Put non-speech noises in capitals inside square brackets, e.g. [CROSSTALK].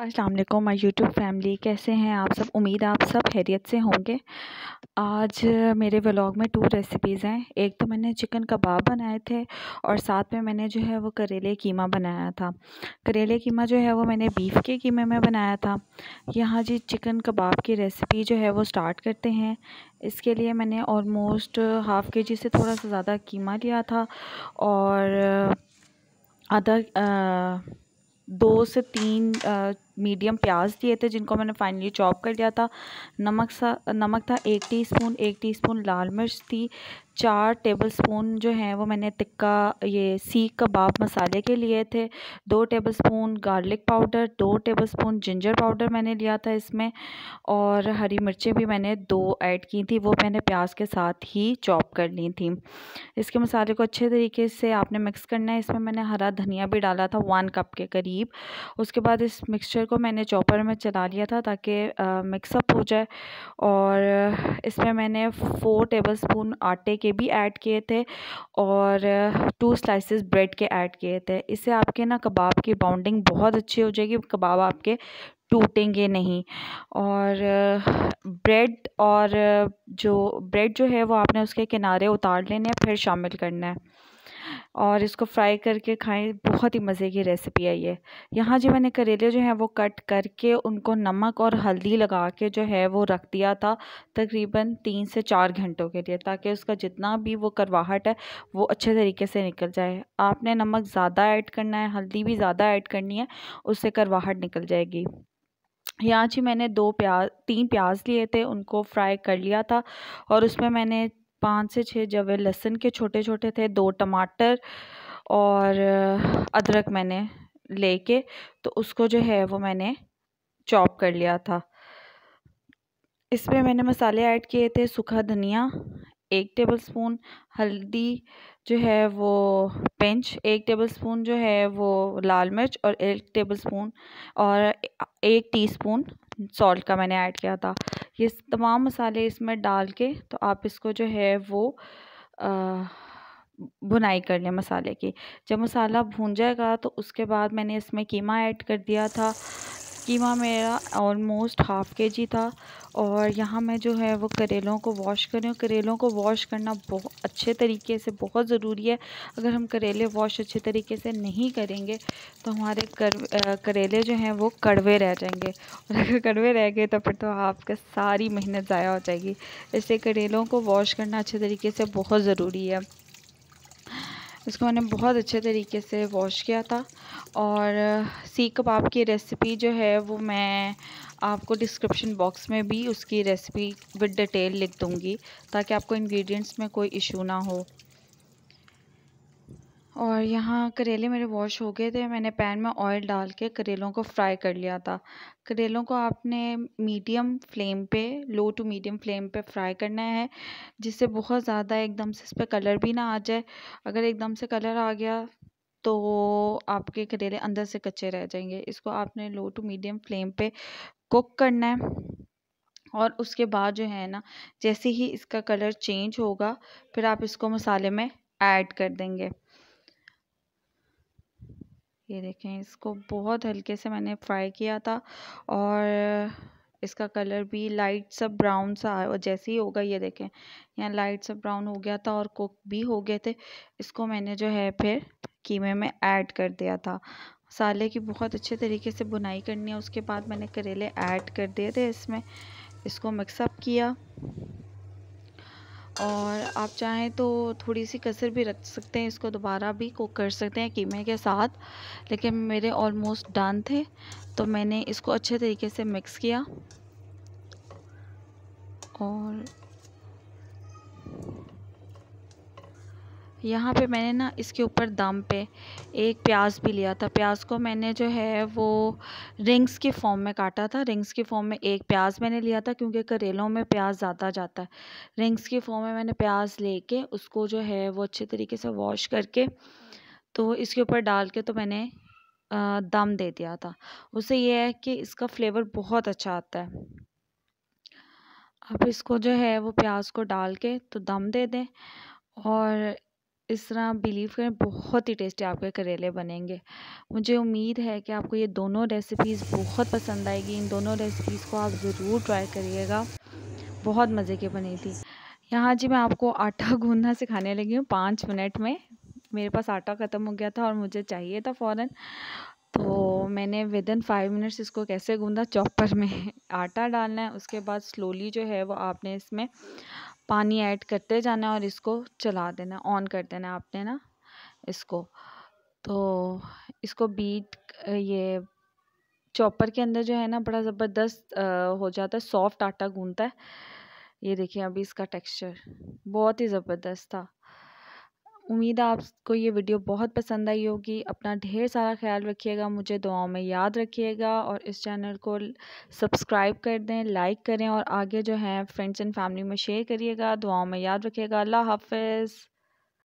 अस्सलाम वालेकुम my YouTube family कैसे हैं आप सब उम्मीद आप सब हैरियत से होंगे आज मेरे व्लॉग में टू रेसिपीज़ हैं एक तो मैंने चिकन कबाब बनाए थे और साथ में मैंने जो है वो करेले कीमा बनाया था करेले कीमा जो है वो मैंने बीफ के कीमे में बनाया था यहाँ जी चिकन कबाब की रेसिपी जो है वो स्टार्ट करते हैं इसके लिए मैंने ऑलमोस्ट हाफ़ के जी से थोड़ा सा ज़्यादा कीमा लिया था और आधा दो से तीन मीडियम प्याज दिए थे जिनको मैंने फाइनली चॉप कर लिया था नमक सा नमक था एक टीस्पून एक टीस्पून लाल मिर्च थी चार टेबल स्पून जो हैं वो मैंने तिक्का ये सीख कबाब मसाले के लिए थे दो टेबल स्पून गार्लिक पाउडर दो टेबल स्पून जिंजर पाउडर मैंने लिया था इसमें और हरी मिर्चें भी मैंने दो ऐड की थी वो मैंने प्याज के साथ ही चॉप कर ली थी इसके मसाले को अच्छे तरीके से आपने मिक्स करना है इसमें मैंने हरा धनिया भी डाला था वन कप के करीब उसके बाद इस मिक्सचर मिक्सचर को मैंने चॉपर में चला लिया था ताकि मिक्सअप हो जाए और इसमें मैंने फ़ोर टेबलस्पून आटे के भी ऐड किए थे और टू स्लाइसेस ब्रेड के ऐड किए थे इससे आपके ना कबाब की बाउंडिंग बहुत अच्छी हो जाएगी कबाब आपके टूटेंगे नहीं और ब्रेड और जो ब्रेड जो है वो आपने उसके किनारे उतार लेने फिर शामिल करना है और इसको फ्राई करके खाएं बहुत ही मज़े की रेसिपी है ये यहाँ जो मैंने करेले जो हैं वो कट करके उनको नमक और हल्दी लगा के जो है वो रख दिया था तकरीबन तीन से चार घंटों के लिए ताकि उसका जितना भी वो करवाहट है वो अच्छे तरीके से निकल जाए आपने नमक ज़्यादा ऐड करना है हल्दी भी ज़्यादा ऐड करनी है उससे करवाहट निकल जाएगी यहाँ जी मैंने दो प्याज तीन प्याज लिए थे उनको फ्राई कर लिया था और उसमें मैंने पाँच से छः जवे लहसुन के छोटे छोटे थे दो टमाटर और अदरक मैंने लेके तो उसको जो है वो मैंने चॉप कर लिया था इसमें मैंने मसाले ऐड किए थे सूखा धनिया एक टेबल स्पून हल्दी जो है वो पिंच एक टेबल स्पून जो है वो लाल मिर्च और एक टेबल स्पून और एक टीस्पून सॉल्ट का मैंने ऐड किया था ये तमाम मसाले इसमें डाल के तो आप इसको जो है वो आ, भुनाई कर लें मसाले की जब मसाला भून जाएगा तो उसके बाद मैंने इसमें कीमा ऐड कर दिया था कीमा मेरा ऑलमोस्ट हाफ़ के जी था और यहाँ मैं जो है वो करेलों को वॉश कर रही हूँ करेलों को वॉश करना बहुत अच्छे तरीके से बहुत ज़रूरी है अगर हम करेले वॉश अच्छे तरीके से नहीं करेंगे तो हमारे कर, आ, करेले जो हैं वो कड़वे रह जाएंगे और अगर कड़वे रह गए तो फिर तो आपका सारी मेहनत ज़ाया हो जाएगी इसलिए करेलों को वॉश करना अच्छे तरीके से बहुत ज़रूरी है इसको मैंने बहुत अच्छे तरीके से वॉश किया था और सी कबाब की रेसिपी जो है वो मैं आपको डिस्क्रिप्शन बॉक्स में भी उसकी रेसिपी विद डिटेल लिख दूँगी ताकि आपको इंग्रेडिएंट्स में कोई इशू ना हो और यहाँ करेले मेरे वॉश हो गए थे मैंने पैन में ऑयल डाल के करेलों को फ्राई कर लिया था करेलों को आपने मीडियम फ्लेम पे लो टू मीडियम फ्लेम पे फ्राई करना है जिससे बहुत ज़्यादा एकदम से इस पर कलर भी ना आ जाए अगर एकदम से कलर आ गया तो आपके करेले अंदर से कच्चे रह जाएंगे इसको आपने लो टू मीडियम फ्लेम पर कुक करना है और उसके बाद जो है ना जैसे ही इसका कलर चेंज होगा फिर आप इसको मसाले में ऐड कर देंगे ये देखें इसको बहुत हल्के से मैंने फ्राई किया था और इसका कलर भी लाइट सा ब्राउन सा और जैसे ही होगा ये देखें यहाँ लाइट सा ब्राउन हो गया था और कुक भी हो गए थे इसको मैंने जो है फिर कीमे में ऐड कर दिया था मसाले की बहुत अच्छे तरीके से बुनाई करनी है उसके बाद मैंने करेले ऐड कर दिए थे इसमें इसको मिक्सअप किया और आप चाहें तो थोड़ी सी कसर भी रख सकते हैं इसको दोबारा भी कुक कर सकते हैं कीमे के साथ लेकिन मेरे ऑलमोस्ट डन थे तो मैंने इसको अच्छे तरीके से मिक्स किया और यहाँ पे मैंने ना इसके ऊपर दम पे एक प्याज भी लिया था प्याज को मैंने जो है वो रिंग्स के फॉर्म में काटा था रिंग्स के फॉर्म में एक प्याज मैंने लिया था क्योंकि करेलों में प्याज ज़्यादा जाता है रिंग्स के फॉर्म में मैंने प्याज लेके उसको जो है वो अच्छे तरीके से वॉश करके तो इसके ऊपर डाल के तो मैंने दम दे दिया था उससे यह है कि इसका फ्लेवर बहुत अच्छा आता है अब इसको जो है वो प्याज को डाल के तो दम दे दें और इस तरह बिलीव करें बहुत ही टेस्टी आपके करेले बनेंगे मुझे उम्मीद है कि आपको ये दोनों रेसिपीज़ बहुत पसंद आएगी इन दोनों रेसिपीज़ को आप ज़रूर ट्राई करिएगा बहुत मज़े की बनी थी यहाँ जी मैं आपको आटा [LAUGHS] गूंदना सिखाने लगी हूँ पाँच मिनट में मेरे पास आटा ख़त्म हो गया था और मुझे चाहिए था फ़ौरन तो मैंने विदिन फाइव मिनट्स इसको कैसे गूँधा चॉपर में [LAUGHS] आटा डालना है उसके बाद स्लोली जो है वो आपने इसमें पानी ऐड करते जाना है और इसको चला देना है ऑन कर देना है आपने ना इसको तो इसको बीट ये चॉपर के अंदर जो है ना बड़ा ज़बरदस्त हो जाता है सॉफ्ट आटा गूंदता है ये देखिए अभी इसका टेक्सचर बहुत ही ज़बरदस्त था उम्मीद है आपको ये वीडियो बहुत पसंद आई होगी अपना ढेर सारा ख्याल रखिएगा मुझे दुआओं में याद रखिएगा और इस चैनल को सब्सक्राइब कर दें लाइक करें और आगे जो है फ्रेंड्स एंड फैमिली में शेयर करिएगा दुआओं में याद रखिएगा अल्लाह हाफ